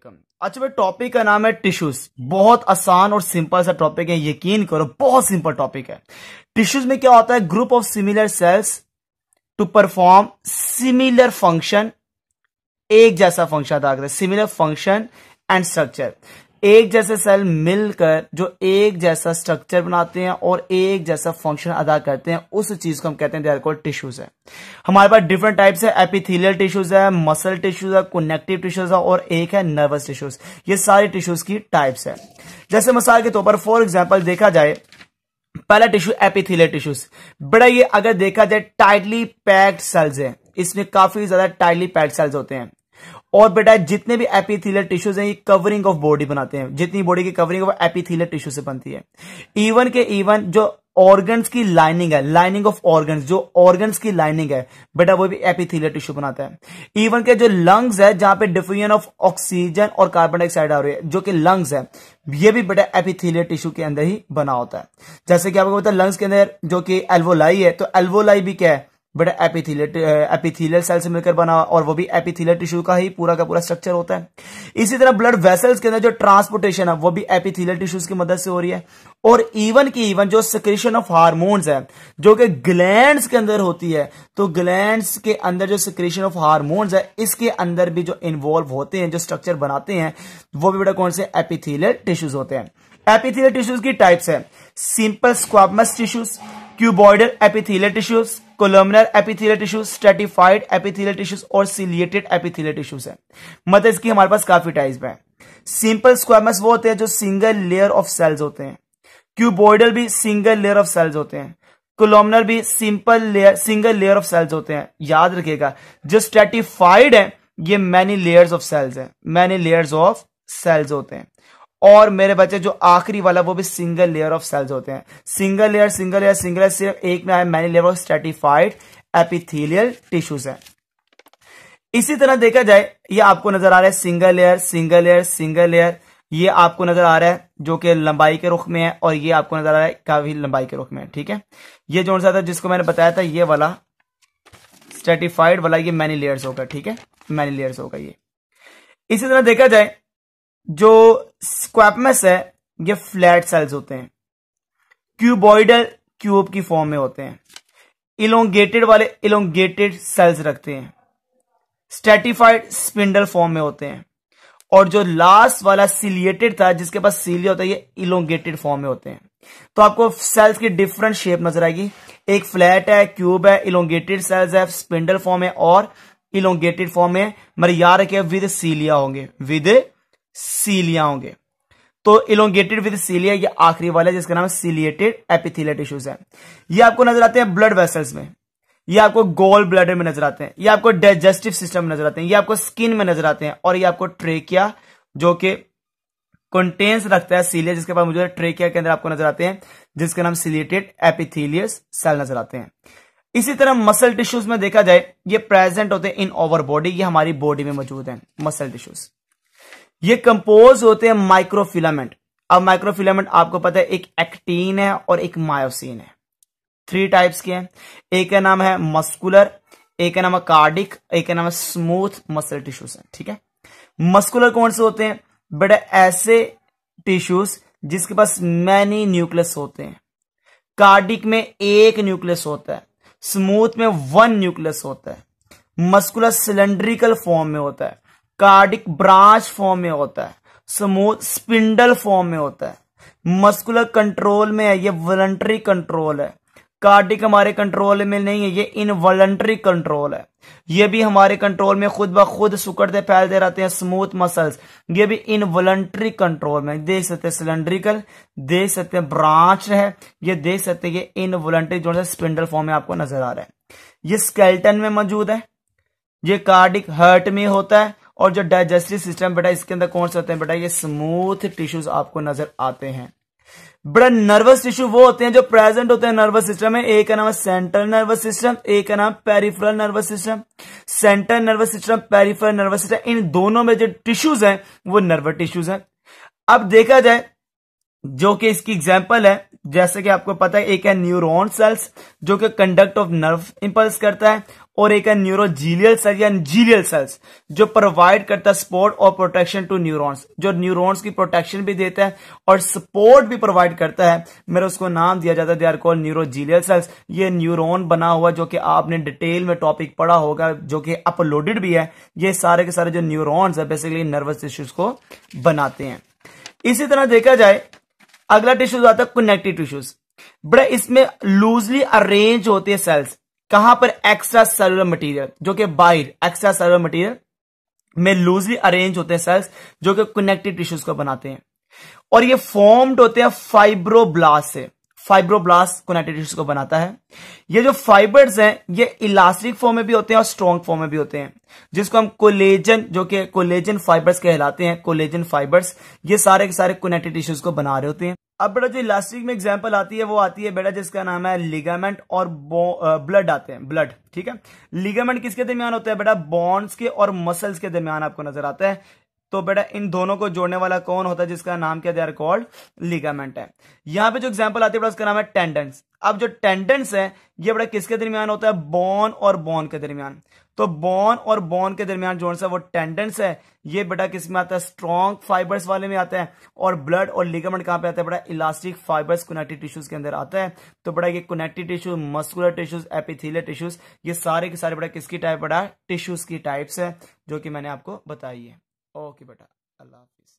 welcome अच्छा भाई topic का नाम है टिश्यूज बहुत आसान और सिंपल सा टॉपिक है यकीन करो बहुत सिंपल टॉपिक है टिश्यूज में क्या होता है group of similar cells to perform similar function एक जैसा फंक्शन अदा करते सिमिलर फंक्शन एंड स्ट्रक्चर एक जैसे सेल मिलकर जो एक जैसा स्ट्रक्चर बनाते हैं और एक जैसा फंक्शन अदा करते हैं उस चीज को हम कहते हैं दे आर कॉल्ड टिश्यूज है हमारे पास डिफरेंट टाइप्स है एपिथेलियल टिश्यूज है मसल टिश्यूज है कनेक्टिव टिश्यूज है और एक है नर्वस टिश्यूज ये सारे टिश्यूज की टाइप्स है जैसे मिसाल के तौर पर फॉर एग्जाम्पल देखा जाए पहला टिश्यू एपिथिलियल टिश्यूज बड़ा ये अगर देखा जाए टाइटली पैक्ड सेल्स है इसमें काफी ज्यादा टाइटली पैक्ड सेल्स होते हैं और बेटा जितने भी एपिथीलियर टिश्यूज हैं ये कवरिंग ऑफ बॉडी बनाते हैं जितनी बॉडी की कवरिंग है वो एपिथीलियर टिश्यू से बनती है इवन के इवन जो ऑर्गन्स की लाइनिंग है लाइनिंग ऑफ ऑर्गन्स जो ऑर्गन्स की लाइनिंग है बेटा वो भी एपिथेलियल टिश्यू बनाता है इवन के जो लंग्स है जहां पे डिफ्यूजन ऑफ ऑक्सीजन और कार्बन डाइऑक्साइड आ रही है जो कि लंग्स है ये भी बेटा एपिथेलियल टिश्यू के अंदर ही बना होता है जैसे कि आपको पता लंग्स के अंदर जो कि एल्वोलाई है तो एल्वोलाई भी क्या है बेटा एपिथीलियल एपिथीलियल सेल से मिलकर बना और वो भी एपिथीलियल टिश्यू का ही पूरा का पूरा स्ट्रक्चर होता है इसी तरह ब्लड वेसल्स के अंदर जो ट्रांसपोर्टेशन है वो भी एपिथीलियल टिश्यूज की मदद से हो रही है और इवन की इवन जो सिक्रेशन ऑफ हार्मोन्स है जो कि ग्लैंड्स के अंदर होती है तो ग्लैंड्स के अंदर जो सिक्रेशन ऑफ हार्मोन्स है इसके अंदर भी जो इन्वॉल्व होते हैं जो स्ट्रक्चर बनाते हैं वो भी बेटा कौन से एपिथीलियल टिश्यूज होते हैं एपिथीलियल टिश्यूज की टाइप्स है simple squamous tissues cuboidal epithelial tissues columnar epithelial tissues stratified epithelial tissues और सिलिएटेड एपिथेलियल टिश्यूज है मतलब इसकी हमारे पास काफी टाइप है सिंपल स्क्वामस वो होते हैं जो सिंगल लेयर ऑफ सेल्स होते हैं क्यूबॉइडल भी सिंगल लेयर ऑफ सेल्स होते हैं कोलोमनर भी simple layer single layer of cells होते हैं याद रखिएगा जो स्ट्रेटिफाइड है ये मैनी लेयर्स ऑफ सेल्स है मैनी लेयर्स ऑफ सेल्स होते हैं और मेरे बच्चे जो आखिरी वाला वो भी सिंगल लेयर ऑफ सेल्स होते हैं single layer single layer single layer सिर्फ एक में आए many layer of stratified epithelial tissues है इसी तरह देखा जाए ये आपको नजर आ रहा है single layer single layer single layer ये आपको नजर आ रहा है जो कि लंबाई के रुख में है और ये आपको नजर आ रहा है काफी लंबाई के रुख में है ठीक है ये जो सा था जिसको मैंने बताया था ये वाला स्टेटिफाइड वाला ये मैनी लेयर्स होगा ठीक है मैनी लेयर्स होगा ये इसी तरह देखा जाए जो स्क्वेपमस है ये फ्लैट सेल्स होते हैं क्यूबॉइडल क्यूब की फॉर्म में होते हैं इलोंगेटेड वाले इलोंगेटेड सेल्स रखते हैं स्टेटिफाइड स्पिंडल फॉर्म में होते हैं और जो लास्ट वाला सिलियेटेड था जिसके पास सीलिया होता है ये इलोंगेटेड फॉर्म में होते हैं तो आपको सेल्स की डिफरेंट शेप नजर आएगी एक फ्लैट है क्यूब है इलोंगेटेड सेल्स है स्पिंडल फॉर्म है और इलोंगेटेड फॉर्म है मगर याद रखिए विद सीलिया होंगे विद सीलिया होंगे तो इलोंगेटेड विद सीलिया ये आखिरी वाला जिसका नाम सीलिएटेड एपिथिलियल टिश्यूज है ये आपको नजर आते हैं ब्लड वेसल्स में ये आपको गोल ब्लडर में नजर आते हैं ये आपको डाइजेस्टिव सिस्टम में नजर आते हैं ये आपको स्किन में नजर आते हैं और ये आपको ट्रेकिया जो कि कंटेन्स रखता है सीलिया जिसके पास मुझे ट्रेकिया के अंदर आपको नजर आते हैं जिसका नाम सिलिएटेड एपिथीलियस सेल नजर आते हैं इसी तरह मसल टिश्यूज में देखा जाए ये प्रेजेंट होते हैं इन ओवर बॉडी ये हमारी बॉडी में मौजूद है मसल टिश्यूज ये कंपोज होते हैं माइक्रोफिलामेंट अब माइक्रोफिलामेंट आपको पता है एक एक्टीन है और एक मायोसिन है थ्री टाइप्स के हैं एक का नाम है मस्कुलर एक का नाम है कार्डिक एक का नाम है स्मूथ मसल टिश्यूज है ठीक है मस्कुलर कौन से होते हैं बेटा ऐसे टिश्यूज जिसके पास मैनी न्यूक्लियस होते हैं कार्डिक में एक न्यूक्लियस होता है स्मूथ में वन न्यूक्लियस होता है मस्कुलर सिलेंड्रिकल फॉर्म में होता है कार्डिक ब्रांच फॉर्म में होता है स्मूथ स्पिंडल फॉर्म में होता है मस्कुलर कंट्रोल में है ये वॉलंटरी कंट्रोल है कार्डिक हमारे कंट्रोल में नहीं है ये इनवॉलंटरी कंट्रोल है ये भी हमारे कंट्रोल में खुद ब खुद सुकड़ते फैलते रहते हैं स्मूथ मसल्स ये भी इनवॉलंटरी कंट्रोल में देख सकते हैं सिलेंड्रिकल देख सकते हैं ब्रांच है ये देख सकते हैं ये इनवॉलंटरी जो है स्पिंडल फॉर्म में आपको नजर आ रहा है ये स्केल्टन में मौजूद है ये कार्डिक हर्ट में होता है और जो डाइजेस्टिव सिस्टम बेटा इसके अंदर कौन से होते हैं बेटा ये स्मूथ टिश्यूज आपको नजर आते हैं बड़ा नर्वस टिश्यू वो होते हैं जो प्रेजेंट होते हैं नर्वस सिस्टम में एक का नाम सेंट्रल नर्वस सिस्टम एक का नाम peripheral nervous system central nervous system peripheral nervous system इन दोनों में जो टिश्यूज हैं वो नर्वस टिश्यूज हैं अब देखा जाए जो कि इसकी एग्जाम्पल है जैसे कि आपको पता है एक है न्यूरोन सेल्स जो कि कंडक्ट ऑफ नर्व इंपल्स करता है और एक है न्यूरोजीलियल सेल या जीलियल सेल्स जो प्रोवाइड करता है सपोर्ट और प्रोटेक्शन टू न्यूरॉन्स जो न्यूरॉन्स की प्रोटेक्शन भी देता है और सपोर्ट भी प्रोवाइड करता है मेरा उसको नाम दिया जाता है they are called neuroglial cells ये न्यूरोन बना हुआ जो कि आपने डिटेल में टॉपिक पढ़ा होगा जो कि अपलोडेड भी है ये सारे के सारे जो न्यूरोन्स है बेसिकली नर्वस टिश्यूज को बनाते हैं इसी तरह देखा जाए अगला टिश्यूज आता है कनेक्टिव टिश्यूज बड़ा इसमें लूजली अरेंज होते हैं सेल्स कहां पर एक्स्ट्रा सेलुलर मटीरियल जो कि बाहर एक्स्ट्रा सेलुलर मटीरियल में लूजली अरेंज होते हैं सेल्स जो कि कनेक्टिव टिश्यूज को बनाते हैं और ये फॉर्म्ड होते हैं फाइब्रोब्लास्ट से फाइब्रोब्लास्ट कोनाइटिस को बनाता है ये जो फाइबर्स हैं ये इलास्टिक फॉर्म में भी होते हैं और स्ट्रॉन्ग फॉर्म में भी होते हैं जिसको हम कोलेजन जो कि कोलेजन फाइबर्स कहलाते हैं कोलेजन फाइबर्स ये सारे के सारे कोनेक्टिव टिश्यूज को बना रहे होते हैं अब बेटा जो इलास्टिक में एग्जाम्पल आती है वो आती है बेटा जिसका नाम है लिगामेंट और ब्लड आते हैं ब्लड ठीक है लिगामेंट किसके दरमियान होता है बेटा बॉन्ड्स के और मसल्स के दरमियान आपको नजर आता है तो बेटा इन दोनों को जोड़ने वाला कौन होता है जिसका नाम क्या दे आर कॉल्ड लिगामेंट है यहां पे जो एग्जाम्पल आती है उसका नाम है टेंडेंस अब जो टेंडेंस है ये बड़ा किसके दरमियान होता है बॉन और बॉन के दरमियान तो बॉन और बोन के दरमियान जो है वो टेंडेंस है ये बेटा किस में आता है स्ट्रॉन्ग फाइबर्स वाले में आता है और ब्लड और लिगामेंट कहां पे आता है बड़ा इलास्टिक फाइबर्स कनेक्टिव टिश्यूज के अंदर आता है तो बड़ा ये connective tissue muscular tissues epithelial tissues ये सारे के सारे बड़ा किसकी टाइप बड़ा टिश्यूज की टाइप्स है जो कि मैंने आपको बताई है ओके बेटा अल्लाह हाफिज़